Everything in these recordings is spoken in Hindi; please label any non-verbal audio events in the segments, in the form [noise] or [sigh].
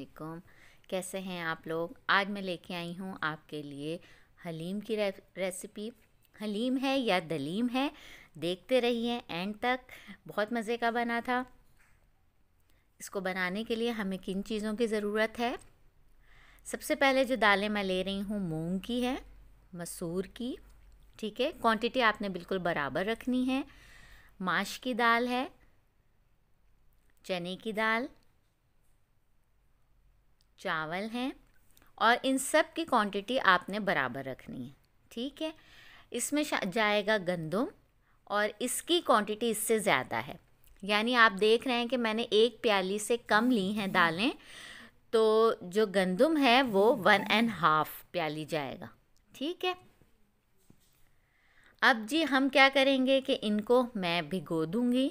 वालेकुम कैसे हैं आप लोग आज मैं लेके आई हूँ आपके लिए हलीम की रेसिपी हलीम है या दलीम है देखते रहिए एंड तक बहुत मज़े का बना था इसको बनाने के लिए हमें किन चीज़ों की ज़रूरत है सबसे पहले जो दालें मैं ले रही हूँ मूंग की है मसूर की ठीक है क्वांटिटी आपने बिल्कुल बराबर रखनी है माश की दाल है चने की दाल चावल हैं और इन सब की क्वांटिटी आपने बराबर रखनी है ठीक है इसमें जाएगा गंदम और इसकी क्वांटिटी इससे ज़्यादा है यानी आप देख रहे हैं कि मैंने एक प्याली से कम ली हैं दालें तो जो गंदम है वो वन एंड हाफ प्याली जाएगा ठीक है अब जी हम क्या करेंगे कि इनको मैं भिगो दूँगी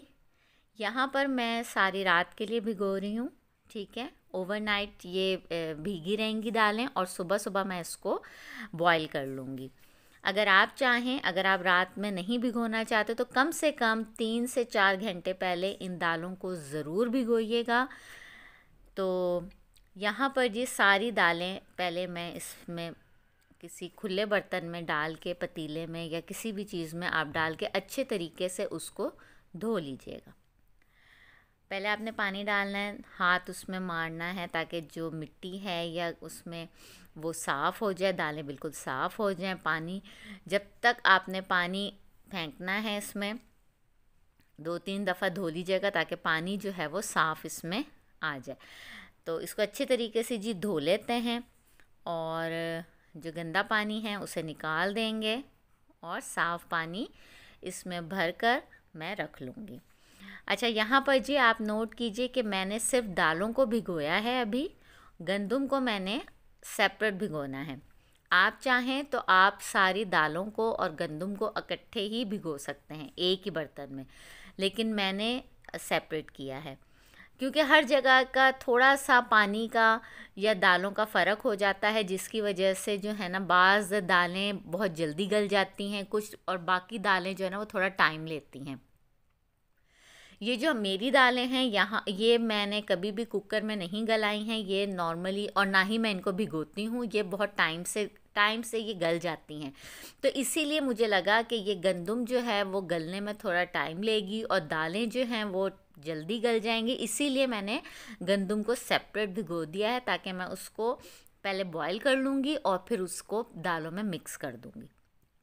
यहाँ पर मैं सारी रात के लिए भिगो रही हूँ ठीक है ओवरनाइट ये भीगी रहेंगी दालें और सुबह सुबह मैं इसको बॉईल कर लूँगी अगर आप चाहें अगर आप रात में नहीं भिगोना चाहते तो कम से कम तीन से चार घंटे पहले इन दालों को ज़रूर भिगोइएगा तो यहाँ पर ये सारी दालें पहले मैं इसमें किसी खुले बर्तन में डाल के पतीले में या किसी भी चीज़ में आप डाल के अच्छे तरीके से उसको धो लीजिएगा पहले आपने पानी डालना है हाथ उसमें मारना है ताकि जो मिट्टी है या उसमें वो साफ़ हो जाए दालें बिल्कुल साफ़ हो जाए पानी जब तक आपने पानी फेंकना है इसमें दो तीन दफ़ा धो लीजिएगा ताकि पानी जो है वो साफ़ इसमें आ जाए तो इसको अच्छे तरीके से जी धो लेते हैं और जो गंदा पानी है उसे निकाल देंगे और साफ़ पानी इसमें भर कर मैं रख लूँगी अच्छा यहाँ पर जी आप नोट कीजिए कि मैंने सिर्फ दालों को भिगोया है अभी गंदम को मैंने सेपरेट भिगोना है आप चाहें तो आप सारी दालों को और गंदम को इकट्ठे ही भिगो सकते हैं एक ही बर्तन में लेकिन मैंने सेपरेट किया है क्योंकि हर जगह का थोड़ा सा पानी का या दालों का फ़र्क हो जाता है जिसकी वजह से जो है ना बाज़ दालें बहुत जल्दी गल जाती हैं कुछ और बाकी दालें जो है ना वो थोड़ा टाइम लेती हैं ये जो मेरी दालें हैं यहाँ ये मैंने कभी भी कुकर में नहीं गलाई हैं ये नॉर्मली और ना ही मैं इनको भिगोती हूँ ये बहुत टाइम से टाइम से ये गल जाती हैं तो इसीलिए मुझे लगा कि ये गंदम जो है वो गलने में थोड़ा टाइम लेगी और दालें जो हैं वो जल्दी गल जाएंगी इसीलिए मैंने गंदम को सेपरेट भिगो दिया है ताकि मैं उसको पहले बॉईल कर लूँगी और फिर उसको दालों में मिक्स कर दूँगी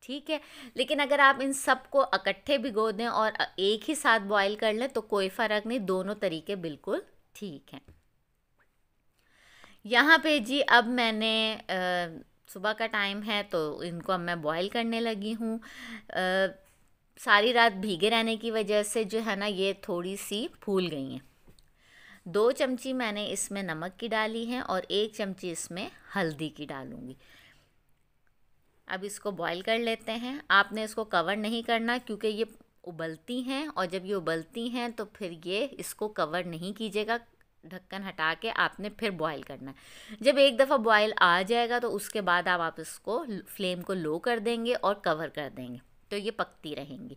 ठीक है लेकिन अगर आप इन सब को इकट्ठे भिगो दें और एक ही साथ बॉयल कर लें तो कोई फ़र्क नहीं दोनों तरीके बिल्कुल ठीक हैं यहाँ पे जी अब मैंने सुबह का टाइम है तो इनको अब मैं बॉयल करने लगी हूँ सारी रात भीगे रहने की वजह से जो है ना ये थोड़ी सी फूल गई हैं दो चमची मैंने इसमें नमक की डाली है और एक चमची इसमें हल्दी की डालूँगी अब इसको बॉईल कर लेते हैं आपने इसको कवर नहीं करना क्योंकि ये उबलती हैं और जब ये उबलती हैं तो फिर ये इसको कवर नहीं कीजिएगा ढक्कन हटा के आपने फिर बॉईल करना है जब एक दफ़ा बॉईल आ जाएगा तो उसके बाद आप आप इसको फ्लेम को लो कर देंगे और कवर कर देंगे तो ये पकती रहेंगी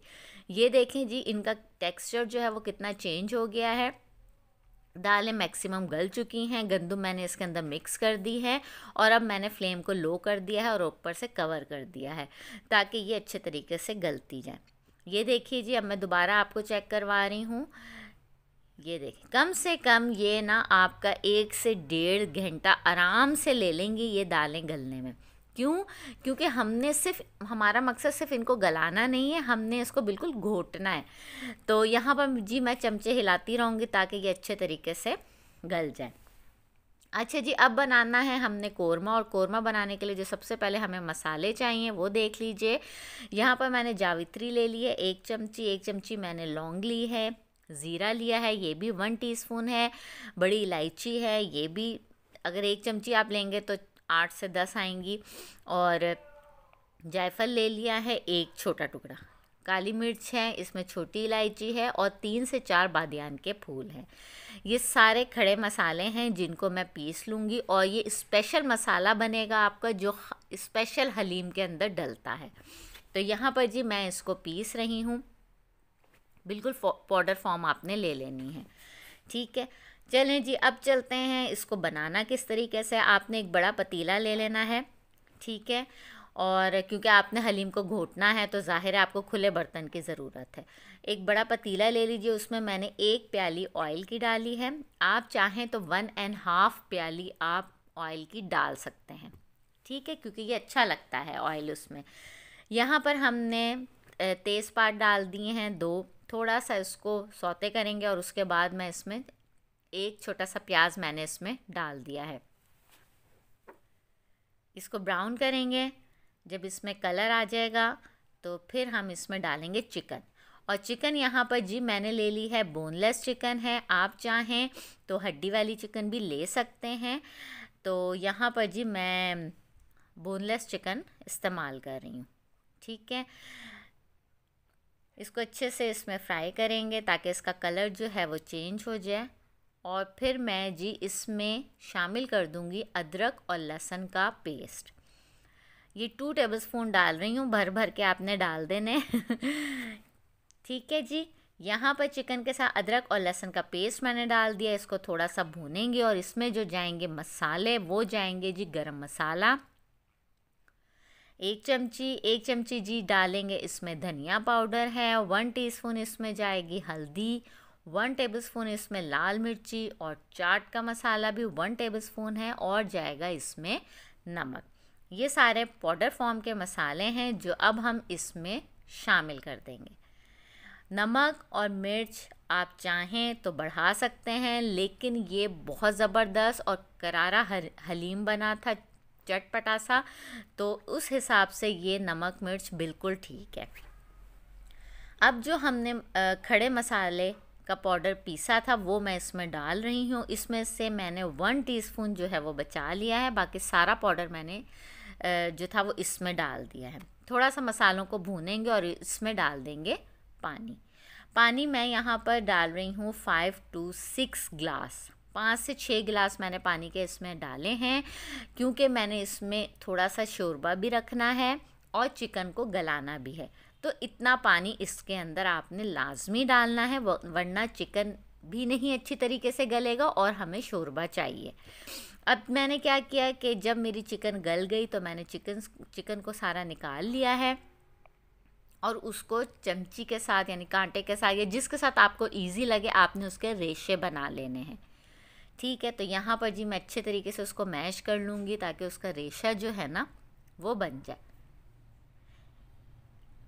ये देखें जी इनका टेक्सचर जो है वो कितना चेंज हो गया है दालें मैक्सिमम गल चुकी हैं गंदम मैंने इसके अंदर मिक्स कर दी है और अब मैंने फ्लेम को लो कर दिया है और ऊपर से कवर कर दिया है ताकि ये अच्छे तरीके से गलती जाए ये देखिए जी अब मैं दोबारा आपको चेक करवा रही हूँ ये देखिए कम से कम ये ना आपका एक से डेढ़ घंटा आराम से ले लेंगी ये दालें गलने में क्यों क्योंकि हमने सिर्फ हमारा मकसद सिर्फ इनको गलाना नहीं है हमने इसको बिल्कुल घोटना है तो यहाँ पर जी मैं चमचे हिलाती रहूँगी ताकि ये अच्छे तरीके से गल जाए अच्छा जी अब बनाना है हमने कोरमा और कोरमा बनाने के लिए जो सबसे पहले हमें मसाले चाहिए वो देख लीजिए यहाँ पर मैंने जावित्री ले ली है एक चमची एक चमची मैंने लौंग ली है ज़ीरा लिया है ये भी वन टीस्पून है बड़ी इलायची है ये भी अगर एक चमची आप लेंगे तो आठ से दस आएंगी और जायफल ले लिया है एक छोटा टुकड़ा काली मिर्च है इसमें छोटी इलायची है और तीन से चार बादियान के फूल हैं ये सारे खड़े मसाले हैं जिनको मैं पीस लूँगी और ये स्पेशल मसाला बनेगा आपका जो स्पेशल हलीम के अंदर डलता है तो यहाँ पर जी मैं इसको पीस रही हूँ बिल्कुल पाउडर फॉर्म आपने ले लेनी है ठीक है चलें जी अब चलते हैं इसको बनाना किस तरीके से आपने एक बड़ा पतीला ले लेना है ठीक है और क्योंकि आपने हलीम को घोटना है तो ज़ाहिर है आपको खुले बर्तन की ज़रूरत है एक बड़ा पतीला ले लीजिए उसमें मैंने एक प्याली ऑयल की डाली है आप चाहें तो वन एंड हाफ़ प्याली आप ऑयल की डाल सकते हैं ठीक है क्योंकि ये अच्छा लगता है ऑयल उसमें यहाँ पर हमने तेज़पात डाल दिए हैं दो थोड़ा सा इसको सौते करेंगे और उसके बाद मैं इसमें एक छोटा सा प्याज मैंने इसमें डाल दिया है इसको ब्राउन करेंगे जब इसमें कलर आ जाएगा तो फिर हम इसमें डालेंगे चिकन और चिकन यहाँ पर जी मैंने ले ली है बोनलेस चिकन है आप चाहें तो हड्डी वाली चिकन भी ले सकते हैं तो यहाँ पर जी मैं बोनलेस चिकन इस्तेमाल कर रही हूँ ठीक है इसको अच्छे से इसमें फ्राई करेंगे ताकि इसका कलर जो है वो चेंज हो जाए और फिर मैं जी इसमें शामिल कर दूँगी अदरक और लहसुन का पेस्ट ये टू टेबलस्पून डाल रही हूँ भर भर के आपने डाल देने [laughs] ठीक है जी यहाँ पर चिकन के साथ अदरक और लहसुन का पेस्ट मैंने डाल दिया इसको थोड़ा सा भूनेंगे और इसमें जो जाएंगे मसाले वो जाएंगे जी गरम मसाला एक चमची एक चमची जी डालेंगे इसमें धनिया पाउडर है वन टीस्पून इसमें जाएगी हल्दी वन टेबलस्पून इसमें लाल मिर्ची और चाट का मसाला भी वन टेबलस्पून है और जाएगा इसमें नमक ये सारे पाउडर फॉर्म के मसाले हैं जो अब हम इसमें शामिल कर देंगे नमक और मिर्च आप चाहें तो बढ़ा सकते हैं लेकिन ये बहुत ज़बरदस्त और करारा हर, हलीम बना था चटपटा सा तो उस हिसाब से ये नमक मिर्च बिल्कुल ठीक है अब जो हमने खड़े मसाले का पाउडर पीसा था वो मैं इसमें डाल रही हूँ इसमें से मैंने वन टीस्पून जो है वो बचा लिया है बाकी सारा पाउडर मैंने जो था वो इसमें डाल दिया है थोड़ा सा मसालों को भूनेंगे और इसमें डाल देंगे पानी पानी मैं यहाँ पर डाल रही हूँ फाइव टू सिक्स ग्लास पाँच से छः गिलास मैंने पानी के इसमें डाले हैं क्योंकि मैंने इसमें थोड़ा सा शोरबा भी रखना है और चिकन को गलाना भी है तो इतना पानी इसके अंदर आपने लाजमी डालना है वरना चिकन भी नहीं अच्छी तरीके से गलेगा और हमें शोरबा चाहिए अब मैंने क्या किया कि जब मेरी चिकन गल गई तो मैंने चिकन चिकन को सारा निकाल लिया है और उसको चमची के साथ यानी कांटे के साथ या जिसके साथ आपको इजी लगे आपने उसके रेशे बना लेने हैं ठीक है तो यहाँ पर जी मैं अच्छे तरीके से उसको मैश कर लूँगी ताकि उसका रेशा जो है ना वो बन जाए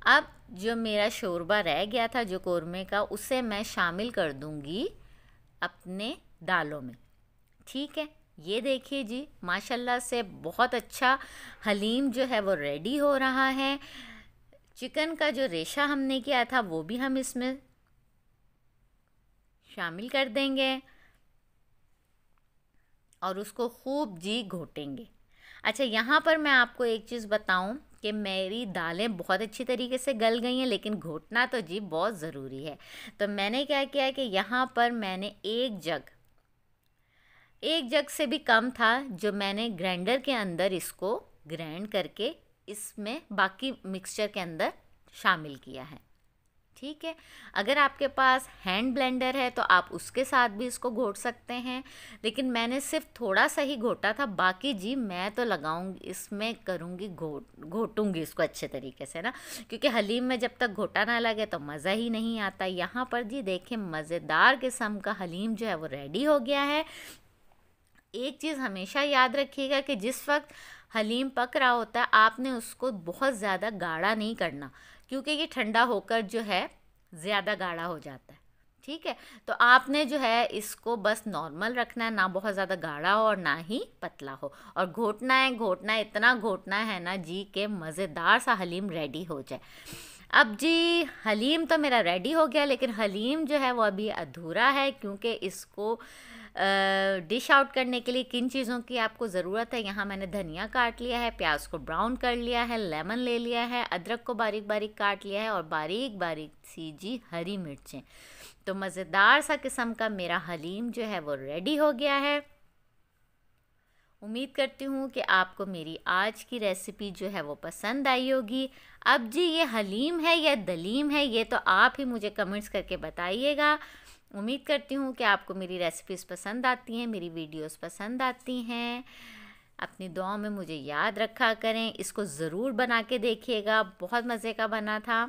अब जो मेरा शोरबा रह गया था जो कौरमे का उसे मैं शामिल कर दूंगी अपने दालों में ठीक है ये देखिए जी माशाल्लाह से बहुत अच्छा हलीम जो है वो रेडी हो रहा है चिकन का जो रेशा हमने किया था वो भी हम इसमें शामिल कर देंगे और उसको खूब जी घोटेंगे अच्छा यहाँ पर मैं आपको एक चीज़ बताऊँ कि मेरी दालें बहुत अच्छी तरीके से गल गई हैं लेकिन घोटना तो जी बहुत ज़रूरी है तो मैंने क्या किया कि यहाँ पर मैंने एक जग एक जग से भी कम था जो मैंने ग्राइंडर के अंदर इसको ग्राइंड करके इसमें बाकी मिक्सचर के अंदर शामिल किया है ठीक है अगर आपके पास हैंड ब्लेंडर है तो आप उसके साथ भी इसको घोट सकते हैं लेकिन मैंने सिर्फ थोड़ा सा ही घोटा था बाकी जी मैं तो लगाऊंगी इसमें करूँगी घोट घोटूंगी इसको अच्छे तरीके से ना क्योंकि हलीम में जब तक घोटा ना लगे तो मज़ा ही नहीं आता यहाँ पर जी देखें मज़ेदार किस्म का हलीम जो है वो रेडी हो गया है एक चीज़ हमेशा याद रखिएगा कि जिस वक्त हलीम पक रहा होता है आपने उसको बहुत ज़्यादा गाढ़ा नहीं करना क्योंकि ये ठंडा होकर जो है ज़्यादा गाढ़ा हो जाता है ठीक है तो आपने जो है इसको बस नॉर्मल रखना है ना बहुत ज़्यादा गाढ़ा हो और ना ही पतला हो और घोटना है घोटना है इतना घोटना है ना जी के मज़ेदार सा हलीम रेडी हो जाए अब जी हलीम तो मेरा रेडी हो गया लेकिन हलीम जो है वो अभी अधूरा है क्योंकि इसको डिश आउट करने के लिए किन चीज़ों की आपको ज़रूरत है यहाँ मैंने धनिया काट लिया है प्याज को ब्राउन कर लिया है लेमन ले लिया है अदरक को बारीक बारीक काट लिया है और बारीक बारीक सी जी हरी मिर्चें तो मज़ेदार सा किस्म का मेरा हलीम जो है वो रेडी हो गया है उम्मीद करती हूँ कि आपको मेरी आज की रेसिपी जो है वो पसंद आई होगी अब जी ये हलीम है या दलीम है ये तो आप ही मुझे कमेंट्स करके बताइएगा उम्मीद करती हूँ कि आपको मेरी रेसिपीज़ पसंद आती हैं मेरी वीडियोस पसंद आती हैं अपनी दुआ में मुझे याद रखा करें इसको ज़रूर बना के देखिएगा बहुत मज़े का बना था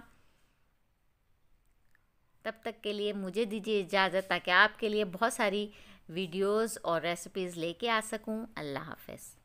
तब तक के लिए मुझे दीजिए इजाज़त ताकि आपके लिए बहुत सारी वीडियोस और रेसिपीज़ लेके आ सकूं अल्लाह हाफिज़